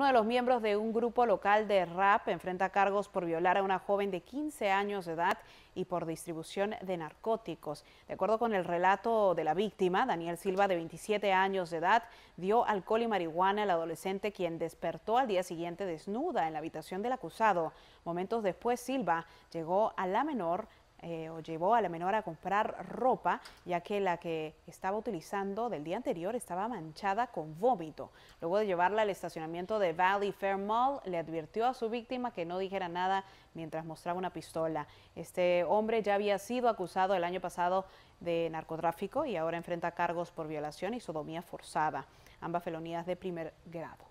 Uno de los miembros de un grupo local de rap enfrenta cargos por violar a una joven de 15 años de edad y por distribución de narcóticos. De acuerdo con el relato de la víctima, Daniel Silva, de 27 años de edad, dio alcohol y marihuana al adolescente, quien despertó al día siguiente desnuda en la habitación del acusado. Momentos después, Silva llegó a la menor eh, o llevó a la menor a comprar ropa, ya que la que estaba utilizando del día anterior estaba manchada con vómito. Luego de llevarla al estacionamiento de Valley Fair Mall, le advirtió a su víctima que no dijera nada mientras mostraba una pistola. Este hombre ya había sido acusado el año pasado de narcotráfico y ahora enfrenta cargos por violación y sodomía forzada, ambas felonías de primer grado.